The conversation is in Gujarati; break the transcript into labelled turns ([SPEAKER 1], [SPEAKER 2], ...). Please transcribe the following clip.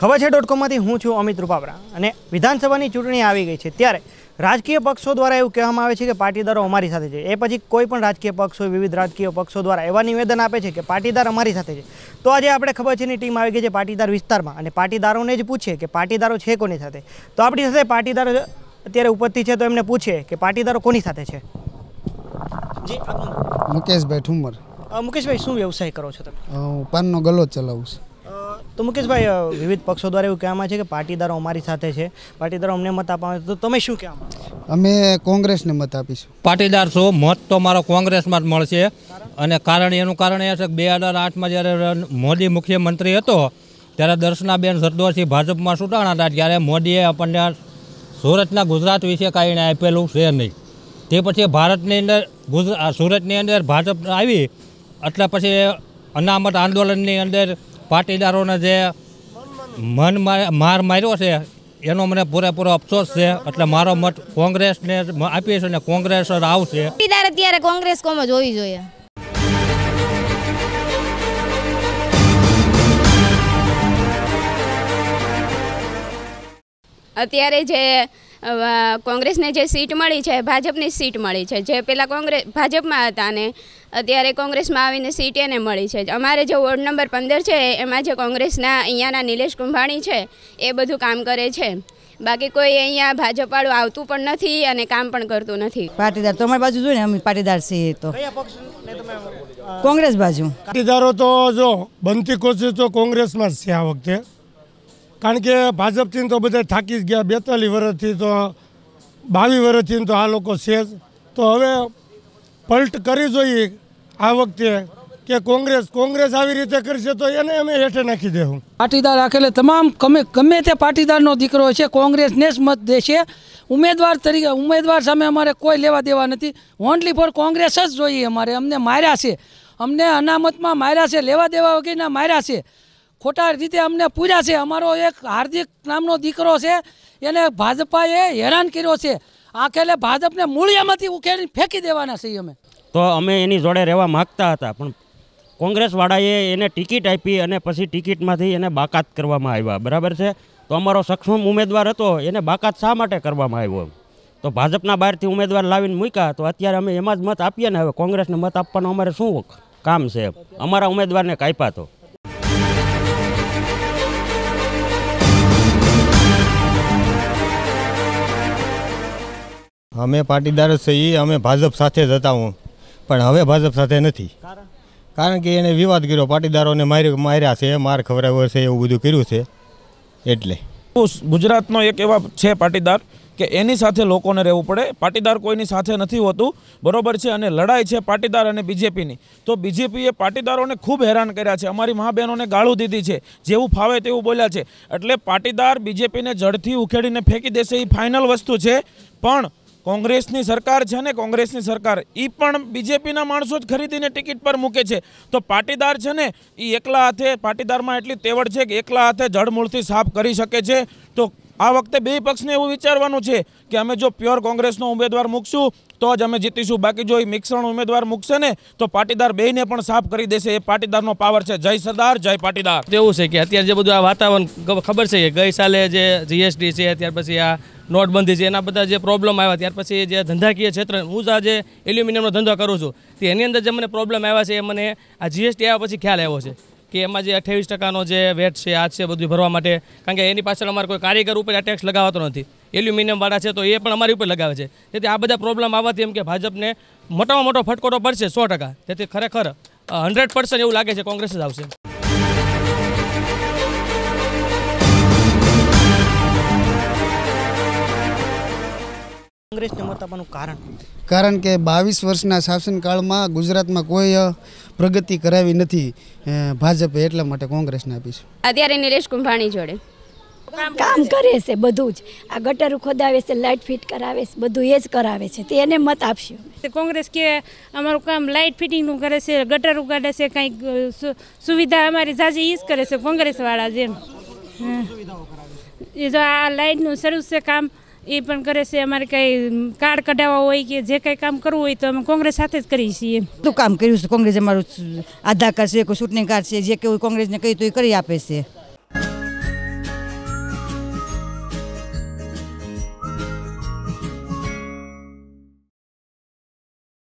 [SPEAKER 1] ખબર છે ડોટ કોમમાંથી હું છું અમિત રૂપાપરા અને વિધાનસભાની ચૂંટણી આવી ગઈ છે ત્યારે રાજકીય પક્ષો દ્વારા એવું કહેવામાં આવે છે કે પાટીદારો અમારી સાથે છે એ પછી કોઈ પણ રાજકીય પક્ષ હોય વિવિધ રાજકીય પક્ષો દ્વારા એવા નિવેદન આપે છે કે પાટીદાર અમારી સાથે છે તો આજે આપણે ખબર છે ની ટીમ આવી ગઈ છે પાટીદાર વિસ્તારમાં અને પાટીદારોને જ પૂછીએ કે પાટીદારો છે કોની સાથે તો આપણી સાથે પાટીદારો અત્યારે ઉપરથી છે તો એમને પૂછીએ કે પાટીદારો કોની સાથે છે જી મુકેશભાઈ ઠુમર મુકેશભાઈ શું વ્યવસાય કરો છો તમે હું પાનનો ગલો ચલાવું છું તો મુકેશભાઈ વિવિધ પક્ષો દ્વારા એવું કહેવામાં છે કે પાટીદારો અમારી સાથે છે પાટીદારો અમને મત આપવા તો તમે શું કહેવા અમે કોંગ્રેસને મત આપીશું પાટીદાર છો મત તો મારો કોંગ્રેસમાં જ મળશે અને કારણ એનું કારણ એ છે કે બે હજાર આઠમાં જ્યારે મોદી મુખ્યમંત્રી હતો ત્યારે દર્શનાબેન સરદોરસિંહ ભાજપમાં ચૂંટાણા હતા ત્યારે મોદીએ આપણને સુરતના ગુજરાત વિશે કાંઈને આપેલું છે નહીં તે પછી ભારતની અંદર સુરતની અંદર ભાજપ આવી એટલે પછી અનામત આંદોલનની અંદર પાટીદારોને જે મન માર માર્યો છે એનો મને પૂરેપૂરો અફસોસ છે એટલે મારો મત કોંગ્રેસને આપીશ અને કોંગ્રેસ આવશે
[SPEAKER 2] પાટીદાર અત્યારે કોંગ્રેસ કોમ જ જોઈએ
[SPEAKER 1] અત્યારે જે કોંગ્રેસને જે સીટ મળી છે ભાજપની સીટ મળી છે જે પેલા કોંગ્રેસ ભાજપમાં હતા ને અત્યારે કોંગ્રેસમાં આવીને સીટ એને મળી છે અમારે જે વોર્ડ નંબર પંદર છે એમાં જે કોંગ્રેસના અહીંયાના નિલેશ કુંભાણી છે એ બધું કામ કરે છે બાકી કોઈ અહીંયા ભાજપવાળું આવતું પણ નથી અને કામ પણ કરતું નથી પાટીદાર તો બાજુ જોઈએ ને અમે પાટીદાર છીએ તો કોંગ્રેસ બાજુ પાટીદારો તો જો બનતી કોશિશ તો કોંગ્રેસમાં જ છે આ વખતે
[SPEAKER 2] કારણ કે ભાજપથી તો બધા થાકી જ ગયા બેતાલીસ વર્ષથી તો બાવીસ વર્ષથી તો આ લોકો છે જ તો હવે પલટ કરી જોઈએ આ વખતે કે કોંગ્રેસ કોંગ્રેસ આવી રીતે કરશે તો એને અમે હેઠે નાખી દેવું પાટીદાર રાખેલે
[SPEAKER 1] તમામ ગમે ગમે તે પાટીદારનો દીકરો છે કોંગ્રેસને જ મત દેશે ઉમેદવાર તરીકે ઉમેદવાર સામે અમારે કોઈ લેવા દેવા નથી ઓનલી ફોર કોંગ્રેસ જ જોઈએ અમારે અમને માર્યા છે અમને અનામતમાં માર્યા છે લેવા દેવા વગેરેના માર્યા છે ખોટા રીતે અમને પૂર્યા છે અમારો એક હાર્દિક નામનો દીકરો છે એને ભાજપાએ હેરાન કર્યો છે આખેલે ભાજપને મૂળિયામાંથી ઉકેલી ફેંકી દેવાના છીએ અમે તો અમે એની જોડે રહેવા માગતા હતા પણ કોંગ્રેસવાળાએ એને ટિકિટ આપી અને પછી ટિકિટમાંથી એને બાકાત કરવામાં આવ્યા બરાબર છે તો અમારો સક્ષમ ઉમેદવાર હતો એને બાકાત શા માટે કરવામાં આવ્યો તો ભાજપના બહારથી ઉમેદવાર લાવીને મૂક્યા તો અત્યારે અમે એમાં જ મત આપીએ ને હવે કોંગ્રેસને મત આપવાનો અમારે શું કામ છે અમારા ઉમેદવારને કાપ્યા તો
[SPEAKER 2] અમે પાટીદાર જ છીએ અમે ભાજપ સાથે જ હતા હું પણ હવે ભાજપ સાથે નથી કારણ કે એને વિવાદ કર્યો પાટીદારોને માર્યો માર્યા છે માર ખવડાવ્યો છે એવું બધું કર્યું છે એટલે ગુજરાતનો એક એવા છે પાટીદાર કે એની સાથે લોકોને રહેવું પડે પાટીદાર કોઈની સાથે નથી હોતું બરોબર છે અને લડાઈ છે પાટીદાર અને બીજેપીની તો બીજેપીએ પાટીદારોને ખૂબ હેરાન કર્યા છે અમારી મા બહેનોને ગાળું દીધી છે જેવું ફાવે તેવું બોલ્યા છે એટલે પાટીદાર બીજેપીને જડથી ઉખેડીને ફેંકી દેશે એ ફાઇનલ વસ્તુ છે પણ કોંગ્રેસની સરકાર છે ને કોંગ્રેસની સરકાર એ પણ બીજેપીના માણસો જ ખરીદીને ટિકિટ પર મૂકે છે તો પાટીદાર છે ને એ એકલા હાથે પાટીદારમાં એટલી તેવડ છે કે એકલા હાથે જળમૂળથી સાફ કરી શકે છે તો આ વખતે બે પક્ષને એવું વિચારવાનું છે કે અમે જો પ્યોર કોંગ્રેસનો ઉમેદવાર મૂકશું તો જ અમે જીતીશું બાકી જો એ મિશ્રણ ઉમેદવાર મૂકશે ને તો પાટીદાર બેને પણ સાફ કરી દેશે એ પાટીદારનો પાવર છે જય સરદાર જય પાટીદાર
[SPEAKER 1] એવું છે કે અત્યારે જે બધું આ વાતાવરણ ખબર છે કે ગઈ સાલે જે જીએસટી છે ત્યાર પછી આ નોટબંધી છે એના બધા જે પ્રોબ્લેમ આવ્યા ત્યાર પછી જે ધંધાકીય ક્ષેત્ર હું જ આજે એલ્યુમિનિયમનો ધંધો કરું છું તે એની અંદર જે મને પ્રોબ્લેમ આવ્યા છે એ મને આ જીએસટી આવ્યા પછી ખ્યાલ આવ્યો છે કે એમાં જે અઠ્યાવીસ ટકાનો જે વેટ છે આ છે બધું ભરવા માટે કારણ કે એની પાછળ અમારે કોઈ કારીગર ઉપર આ ટેક્સ લગાવતો નથી એલ્યુમિનિયમવાળા છે તો એ પણ અમારી ઉપર લગાવે છે તેથી આ બધા પ્રોબ્લેમ આવવાથી એમ કે ભાજપને મોટામાં મોટો ફટકોટો પડશે સો ટકા તેથી ખરેખર હંડ્રેડ પર્સન્ટ એવું લાગે છે કોંગ્રેસ જ આવશે કોંગ્રેસને મત કારણ કારણ કે બાવીસ વર્ષના શાસનકાળમાં ગુજરાતમાં કોઈ પ્રગતિ કરાવી નથી ભાજપે એટલા માટે કોંગ્રેસને આપી છે અત્યારે નિલેશ કુંભાણી જોડે કામ કરે છે બધું જ આ ગટર ખોદાવે છે લાઇટ ફિટ કરાવે છે બધું એ જ કરાવે છે તે એને મત આપશે કોંગ્રેસ કે અમારું કામ લાઇટ ફિટિંગનું કરે છે ગટર ઉગાડે છે કંઈક સુવિધા અમારી ઝાઝી એ જ કરે છે કોંગ્રેસવાળા જેમ એ જો આ લાઇટનું શરૂ છે કામ એ પણ કરે છે અમારે કંઈ કાર્ડ કઢાવવા હોય કે જે કંઈ કામ કરવું હોય તો અમે કોંગ્રેસ સાથે જ કરીએ છીએ બધું કામ કર્યું છે કોંગ્રેસ અમારું આધાર કાર્ડ છે કોઈ ચૂંટણી કાર્ડ છે જે કોઈ કોંગ્રેસને કહ્યું તો એ કરી આપે છે